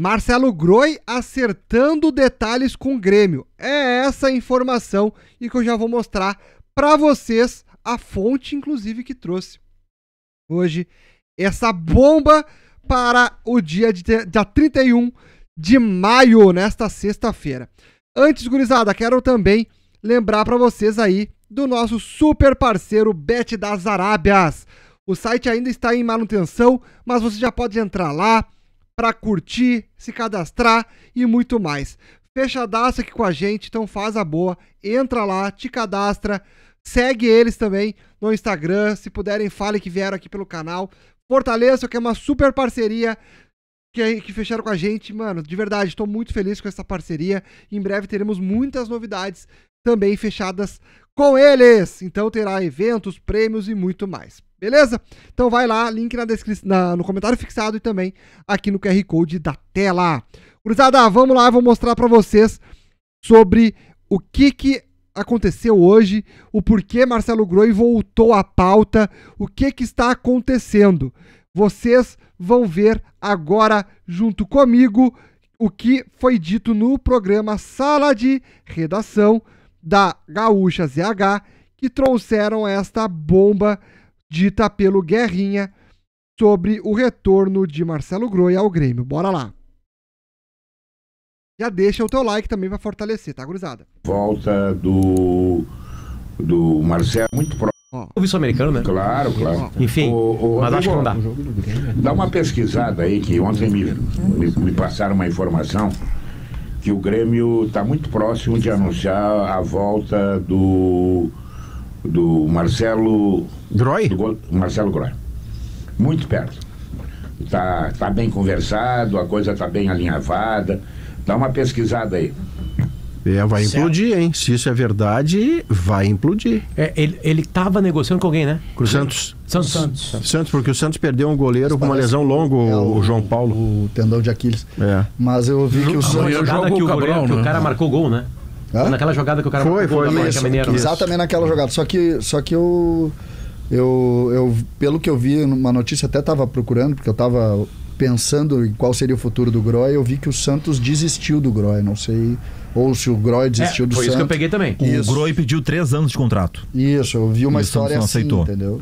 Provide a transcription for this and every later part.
Marcelo Groi acertando detalhes com o Grêmio. É essa a informação e que eu já vou mostrar para vocês a fonte, inclusive, que trouxe hoje essa bomba para o dia de dia 31 de maio, nesta sexta-feira. Antes, gurizada, quero também lembrar para vocês aí do nosso super parceiro Bet das Arábias. O site ainda está em manutenção, mas você já pode entrar lá, para curtir, se cadastrar e muito mais. Fechadaço aqui com a gente, então faz a boa, entra lá, te cadastra, segue eles também no Instagram, se puderem fale que vieram aqui pelo canal. Fortaleça, que é uma super parceria que, que fecharam com a gente, mano, de verdade, estou muito feliz com essa parceria. Em breve teremos muitas novidades também fechadas com eles. Então terá eventos, prêmios e muito mais. Beleza? Então vai lá, link na descrição, na, no comentário fixado e também aqui no QR Code da tela. Cruzada, vamos lá, vou mostrar para vocês sobre o que, que aconteceu hoje, o porquê Marcelo Groi voltou à pauta, o que, que está acontecendo. Vocês vão ver agora, junto comigo, o que foi dito no programa Sala de Redação da Gaúcha ZH, que trouxeram esta bomba dita pelo Guerrinha sobre o retorno de Marcelo Groia ao Grêmio. Bora lá! Já deixa o teu like também para fortalecer, tá, gurizada? Volta do, do Marcelo, muito próximo. O vice-americano, né? Claro, claro. Enfim, o, o, mas acho que não dá. Dá uma pesquisada aí, que ontem me, me, me passaram uma informação que o Grêmio está muito próximo de anunciar a volta do do Marcelo. Groy? Do, Marcelo Groy. Muito perto. Tá, tá bem conversado, a coisa tá bem alinhavada. Dá uma pesquisada aí. É, vai certo. implodir, hein? Se isso é verdade, vai implodir. É, ele, ele tava negociando com alguém, né? Com o Santos. Santos. Santos. Santos. porque o Santos perdeu um goleiro Mas com uma lesão longa, é o, o, João Paulo. O tendão de Aquiles. É. Mas eu vi que o Santos. Jogo o, Cabral, o, goleiro, né? que o né? cara marcou gol, né? Hã? Naquela jogada que o cara foi, foi, Mineiro. Exatamente naquela jogada. Só que, só que eu, eu, eu, pelo que eu vi numa notícia, até estava procurando, porque eu estava pensando em qual seria o futuro do Groy, eu vi que o Santos desistiu do Groy. Não sei ou se o Groy é, desistiu é, do foi Santos. Foi isso que eu peguei também. Isso. O Groy pediu três anos de contrato. Isso, eu vi uma e história não assim, aceitou. entendeu?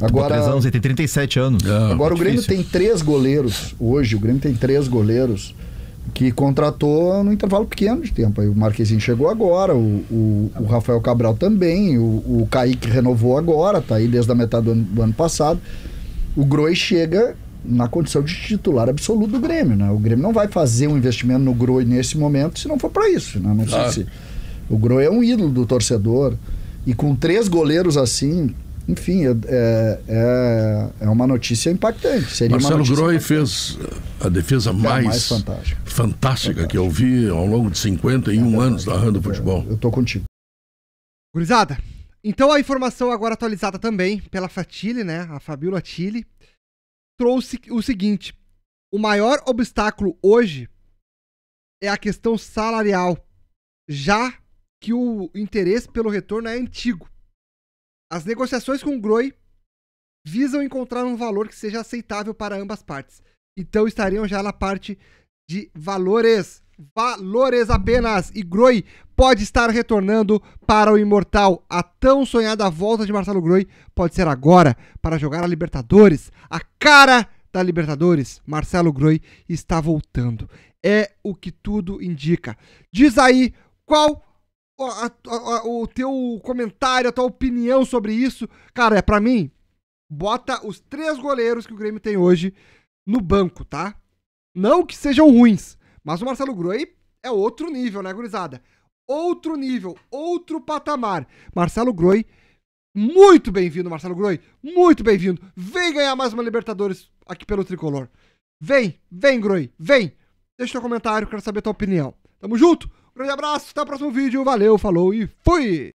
Agora, três anos, ele tem 37 anos. Ah, agora é o Grêmio tem três goleiros. Hoje, o Grêmio tem três goleiros que contratou no intervalo pequeno de tempo. Aí o Marquezinho chegou agora, o, o, o, Rafael Cabral também, o, o Kaique renovou agora, tá aí desde a metade do ano, do ano passado. O Groi chega na condição de titular absoluto do Grêmio, né? O Grêmio não vai fazer um investimento no Groi nesse momento se não for para isso, né? Não claro. sei se o Groi é um ídolo do torcedor e com três goleiros assim, enfim, é, é, é, é uma notícia impactante. Seria Marcelo Groi fez a defesa é mais, mais fantástica. fantástica, fantástica que eu vi ao longo de 51 é, é anos narrando futebol. É, eu tô contigo. Gurizada, então a informação agora atualizada também pela Fatile, né? A Fabiola Tille trouxe o seguinte: o maior obstáculo hoje é a questão salarial, já que o interesse pelo retorno é antigo. As negociações com o Groi visam encontrar um valor que seja aceitável para ambas partes. Então estariam já na parte de valores. Valores apenas! E Groi pode estar retornando para o Imortal. A tão sonhada volta de Marcelo Groi pode ser agora para jogar a Libertadores. A cara da Libertadores, Marcelo Groi está voltando. É o que tudo indica. Diz aí qual a, a, o teu comentário, a tua opinião sobre isso. Cara, é para mim, bota os três goleiros que o Grêmio tem hoje no banco, tá? Não que sejam ruins, mas o Marcelo Groi é outro nível, né, gurizada? Outro nível, outro patamar. Marcelo Groi, muito bem-vindo, Marcelo Groi. Muito bem-vindo. Vem ganhar mais uma Libertadores aqui pelo Tricolor. Vem, vem, Groi, vem. Deixa teu comentário, quero saber tua opinião. Tamo junto! Um grande abraço, até o próximo vídeo, valeu, falou e fui!